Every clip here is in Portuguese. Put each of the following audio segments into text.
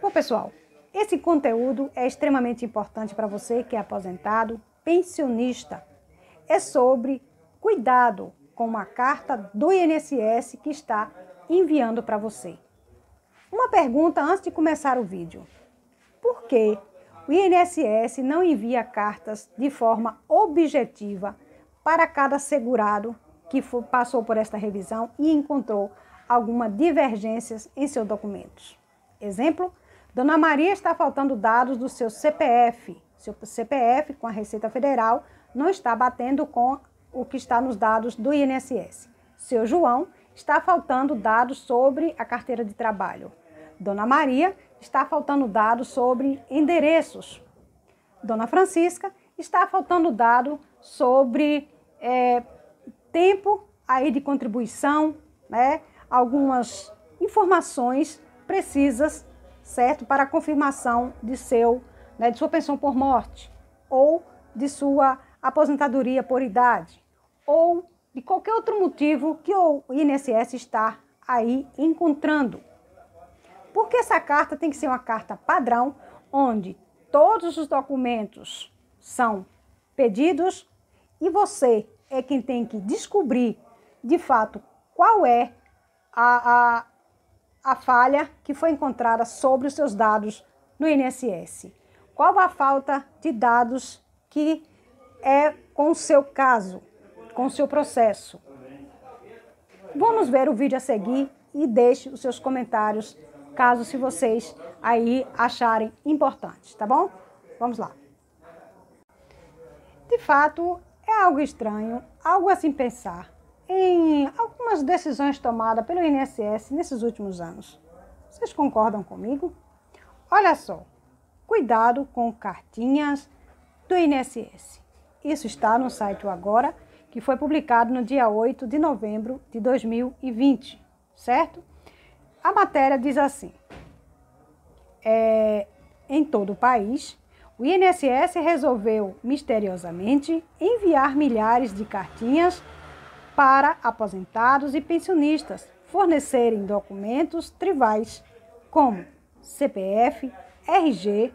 Bom, pessoal, esse conteúdo é extremamente importante para você que é aposentado, pensionista. É sobre cuidado com uma carta do INSS que está enviando para você. Uma pergunta antes de começar o vídeo. Por que o INSS não envia cartas de forma objetiva para cada segurado que passou por esta revisão e encontrou alguma divergência em seus documentos. Exemplo, Dona Maria está faltando dados do seu CPF. Seu CPF com a Receita Federal não está batendo com o que está nos dados do INSS. Seu João está faltando dados sobre a carteira de trabalho. Dona Maria está faltando dados sobre endereços. Dona Francisca, está faltando dado sobre é, tempo aí de contribuição, né? algumas informações precisas, certo? Para a confirmação de, seu, né, de sua pensão por morte ou de sua aposentadoria por idade ou de qualquer outro motivo que o INSS está aí encontrando. Porque essa carta tem que ser uma carta padrão, onde todos os documentos são pedidos e você é quem tem que descobrir de fato qual é a, a, a falha que foi encontrada sobre os seus dados no INSS. Qual a falta de dados que é com o seu caso, com o seu processo? Vamos ver o vídeo a seguir e deixe os seus comentários caso se vocês aí acharem importante, tá bom? Vamos lá. De fato, é algo estranho, algo a se pensar em algumas decisões tomadas pelo INSS nesses últimos anos. Vocês concordam comigo? Olha só, cuidado com cartinhas do INSS. Isso está no site Agora, que foi publicado no dia 8 de novembro de 2020, certo? A matéria diz assim: é, em todo o país, o INSS resolveu misteriosamente enviar milhares de cartinhas para aposentados e pensionistas fornecerem documentos tribais como CPF, RG,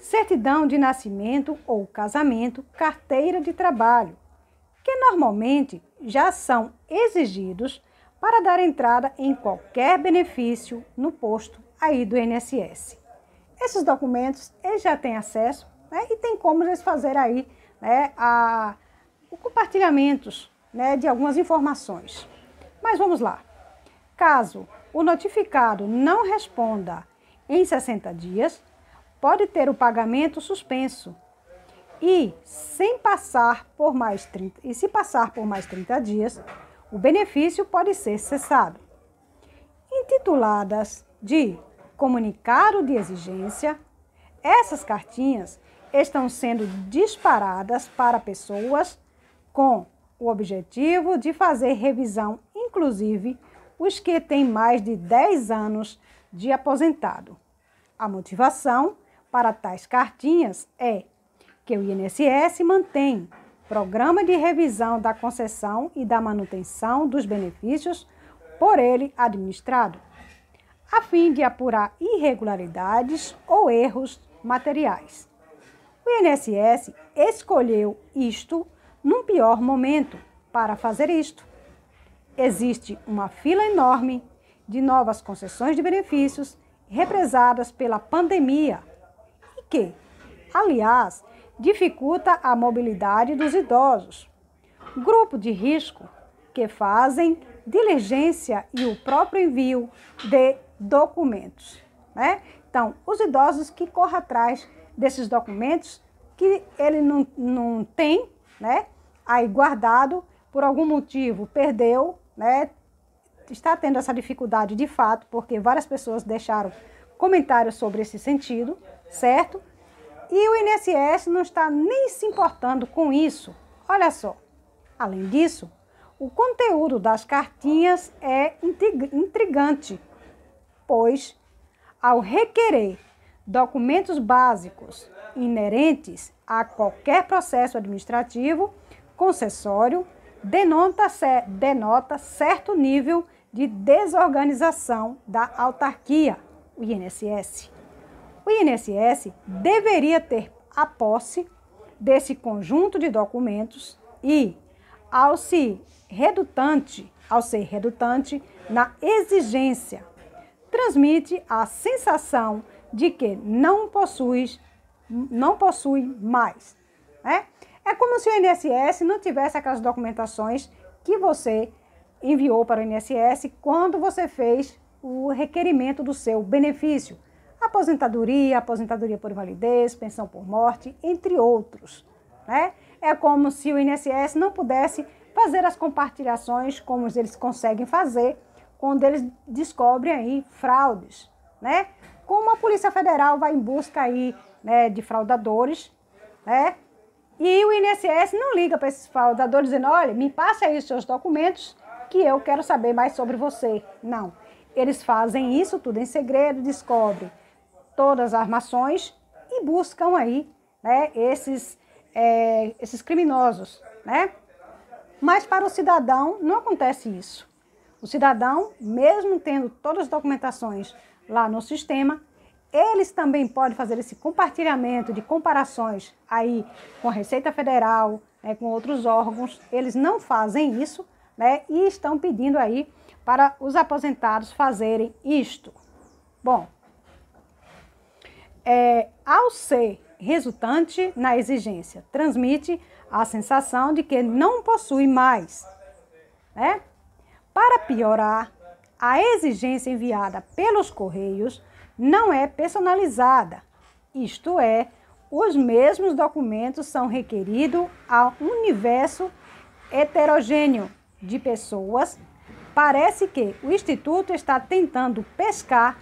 certidão de nascimento ou casamento, carteira de trabalho, que normalmente já são exigidos para dar entrada em qualquer benefício no posto aí do INSS. Esses documentos eles já têm acesso né, e tem como eles fazer aí né, a, o compartilhamentos né, de algumas informações. Mas vamos lá. Caso o notificado não responda em 60 dias, pode ter o pagamento suspenso. E sem passar por mais 30, e se passar por mais 30 dias, o benefício pode ser cessado. Intituladas de Comunicado de Exigência, essas cartinhas estão sendo disparadas para pessoas com o objetivo de fazer revisão, inclusive os que têm mais de 10 anos de aposentado. A motivação para tais cartinhas é que o INSS mantém programa de revisão da concessão e da manutenção dos benefícios por ele administrado, a fim de apurar irregularidades ou erros materiais. O INSS escolheu isto num pior momento para fazer isto. Existe uma fila enorme de novas concessões de benefícios represadas pela pandemia e que, aliás, dificulta a mobilidade dos idosos. Grupo de risco que fazem diligência e o próprio envio de documentos. Né? Então, os idosos que correm atrás desses documentos que ele não, não tem, né? aí guardado, por algum motivo perdeu, né? está tendo essa dificuldade de fato, porque várias pessoas deixaram comentários sobre esse sentido, certo? E o INSS não está nem se importando com isso. Olha só. Além disso, o conteúdo das cartinhas é intrigante, pois, ao requerer documentos básicos inerentes a qualquer processo administrativo, concessório, denota, denota certo nível de desorganização da autarquia, o INSS. O INSS deveria ter a posse desse conjunto de documentos e, ao se redutante, ao ser redutante na exigência, transmite a sensação de que não possui, não possui mais. Né? É como se o INSS não tivesse aquelas documentações que você enviou para o INSS quando você fez o requerimento do seu benefício aposentadoria, aposentadoria por invalidez, pensão por morte, entre outros. Né? É como se o INSS não pudesse fazer as compartilhações como eles conseguem fazer quando eles descobrem aí fraudes, né? Como a Polícia Federal vai em busca aí né, de fraudadores, né? E o INSS não liga para esses fraudadores dizendo, olha, me passe aí os seus documentos que eu quero saber mais sobre você. Não. Eles fazem isso tudo em segredo, descobrem todas as armações e buscam aí né, esses, é, esses criminosos. Né? Mas para o cidadão não acontece isso. O cidadão, mesmo tendo todas as documentações lá no sistema, eles também podem fazer esse compartilhamento de comparações aí com a Receita Federal, né, com outros órgãos. Eles não fazem isso né, e estão pedindo aí para os aposentados fazerem isto. Bom, é, ao ser resultante na exigência, transmite a sensação de que não possui mais. Né? Para piorar, a exigência enviada pelos correios não é personalizada, isto é, os mesmos documentos são requeridos a um universo heterogêneo de pessoas. Parece que o Instituto está tentando pescar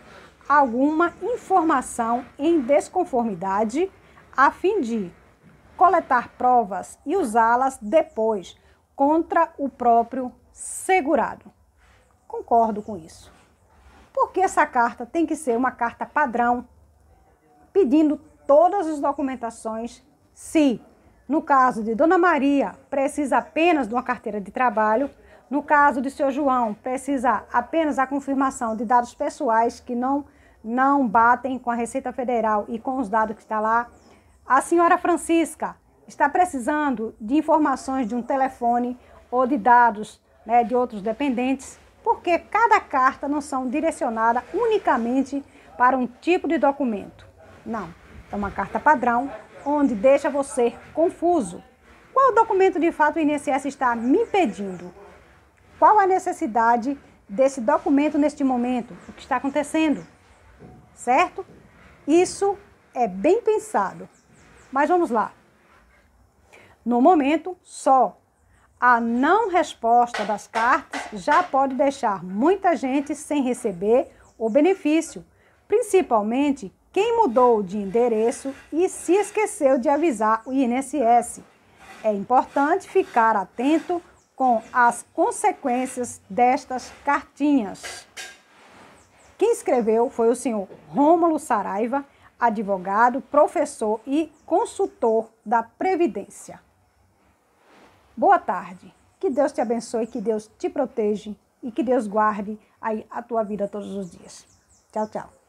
alguma informação em desconformidade a fim de coletar provas e usá-las depois contra o próprio segurado. Concordo com isso. Porque essa carta tem que ser uma carta padrão, pedindo todas as documentações, se no caso de Dona Maria precisa apenas de uma carteira de trabalho, no caso de seu João precisa apenas a confirmação de dados pessoais que não não batem com a Receita Federal e com os dados que está lá. A senhora Francisca está precisando de informações de um telefone ou de dados né, de outros dependentes, porque cada carta não são direcionada unicamente para um tipo de documento. Não, é uma carta padrão onde deixa você confuso. Qual documento de fato o INSS está me pedindo? Qual a necessidade desse documento neste momento? O que está acontecendo? certo? Isso é bem pensado. Mas vamos lá. No momento, só a não resposta das cartas já pode deixar muita gente sem receber o benefício, principalmente quem mudou de endereço e se esqueceu de avisar o INSS. É importante ficar atento com as consequências destas cartinhas escreveu foi o senhor Rômulo Saraiva, advogado, professor e consultor da Previdência. Boa tarde. Que Deus te abençoe, que Deus te proteja e que Deus guarde aí a tua vida todos os dias. Tchau, tchau.